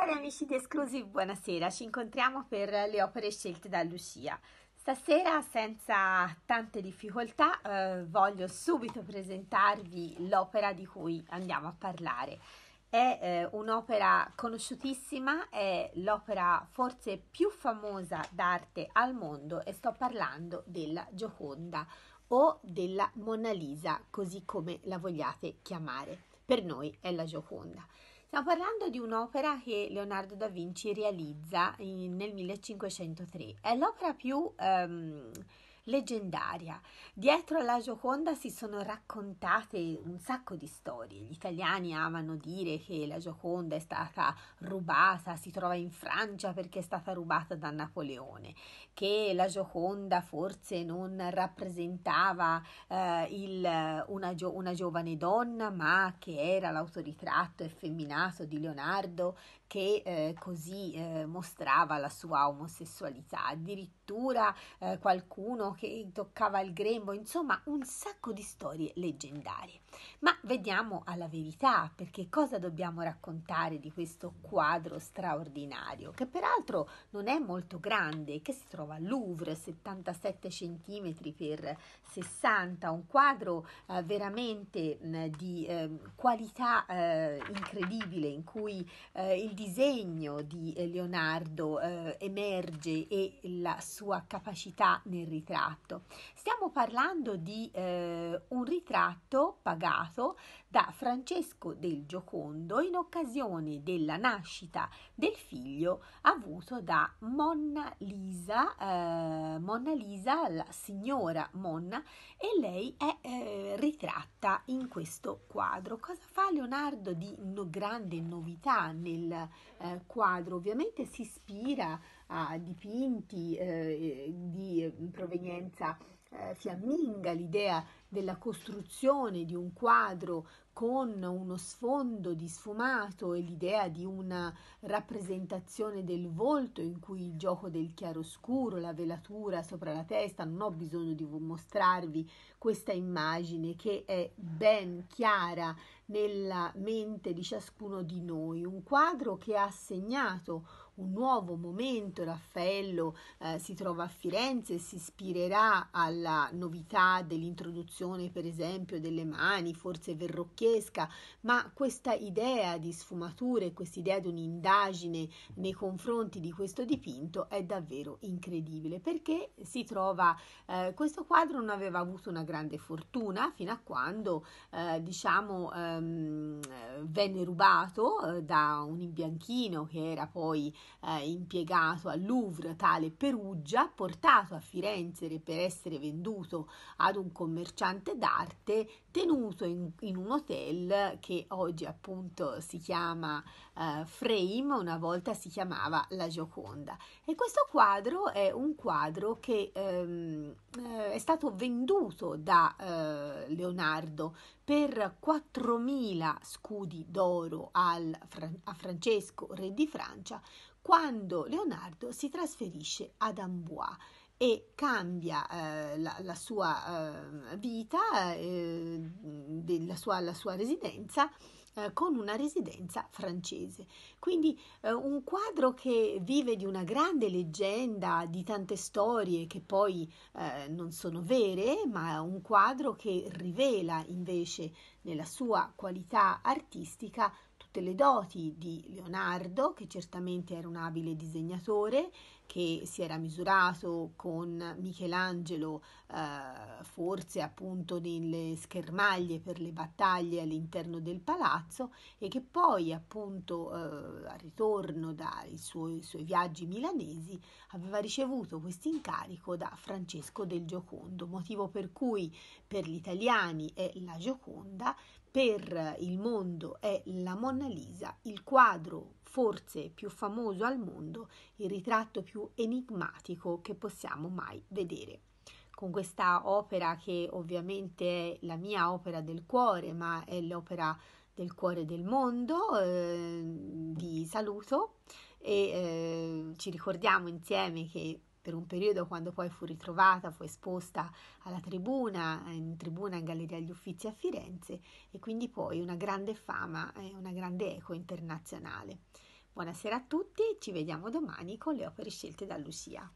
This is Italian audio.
Cari amici di Esclusive, buonasera, ci incontriamo per le opere scelte da Lucia. Stasera, senza tante difficoltà, eh, voglio subito presentarvi l'opera di cui andiamo a parlare. È eh, un'opera conosciutissima, è l'opera forse più famosa d'arte al mondo e sto parlando della Gioconda o della Mona Lisa, così come la vogliate chiamare. Per noi è la Gioconda. Stiamo parlando di un'opera che Leonardo da Vinci realizza in, nel 1503. È l'opera più... Um, leggendaria. Dietro alla Gioconda si sono raccontate un sacco di storie. Gli italiani amano dire che la Gioconda è stata rubata, si trova in Francia perché è stata rubata da Napoleone, che la Gioconda forse non rappresentava eh, il, una, gio, una giovane donna, ma che era l'autoritratto effeminato di Leonardo che eh, così eh, mostrava la sua omosessualità. Addirittura eh, qualcuno che toccava il grembo, insomma un sacco di storie leggendarie. Ma vediamo alla verità, perché cosa dobbiamo raccontare di questo quadro straordinario, che peraltro non è molto grande, che si trova al Louvre, 77 cm per 60, un quadro eh, veramente mh, di eh, qualità eh, incredibile in cui eh, il disegno di Leonardo eh, emerge e la sua capacità nel ritratto ritratto. Stiamo parlando di eh, un ritratto pagato da Francesco del Giocondo in occasione della nascita del figlio avuto da Monna Lisa, eh, Monna Lisa, la signora Monna, e lei è eh, ritratta in questo quadro. Cosa fa Leonardo di no grande novità nel eh, quadro? Ovviamente si ispira a dipinti eh, di provenienza eh, si l'idea della costruzione di un quadro con uno sfondo di sfumato e l'idea di una rappresentazione del volto in cui il gioco del chiaroscuro, la velatura sopra la testa, non ho bisogno di mostrarvi questa immagine che è ben chiara nella mente di ciascuno di noi, un quadro che ha segnato un nuovo momento. Raffaello eh, si trova a Firenze e si ispirerà alla novità dell'introduzione, per esempio, delle mani, forse verrocchiesca, ma questa idea di sfumature, questa idea di un'indagine nei confronti di questo dipinto è davvero incredibile perché si trova eh, questo quadro non aveva avuto una grande fortuna fino a quando eh, diciamo ehm, venne rubato eh, da un imbianchino che era poi eh, impiegato al Louvre, tale Perugia, portato a Firenze per essere venduto ad un commerciante d'arte, tenuto in, in un hotel che oggi appunto si chiama eh, Frame, una volta si chiamava La Gioconda. E questo quadro è un quadro che ehm, eh, è stato venduto da eh, Leonardo per 4.000 scudi d'oro al, a Francesco, re di Francia, quando Leonardo si trasferisce ad Amboise e cambia eh, la, la, sua eh, vita, eh, de, la, sua, la, sua, residenza eh, con una residenza francese. Quindi eh, un quadro che vive di una grande leggenda, di tante storie che poi eh, non sono vere, ma un quadro che rivela invece nella sua qualità artistica tutte le doti di Leonardo, che certamente era un abile disegnatore, che si era misurato con Michelangelo eh, forse appunto nelle schermaglie per le battaglie all'interno del palazzo e che poi appunto eh, al ritorno dai suoi, suoi viaggi milanesi aveva ricevuto questo incarico da Francesco del Giocondo, motivo per cui per gli italiani è la Gioconda, per il mondo è la Mona Lisa, il quadro forse più famoso al mondo, il ritratto più enigmatico che possiamo mai vedere. Con questa opera che ovviamente è la mia opera del cuore, ma è l'opera del cuore del mondo, eh, vi saluto e eh, ci ricordiamo insieme che per un periodo quando poi fu ritrovata, fu esposta alla tribuna, in tribuna in Galleria agli Uffizi a Firenze e quindi poi una grande fama e una grande eco internazionale. Buonasera a tutti, ci vediamo domani con le opere scelte da Lucia.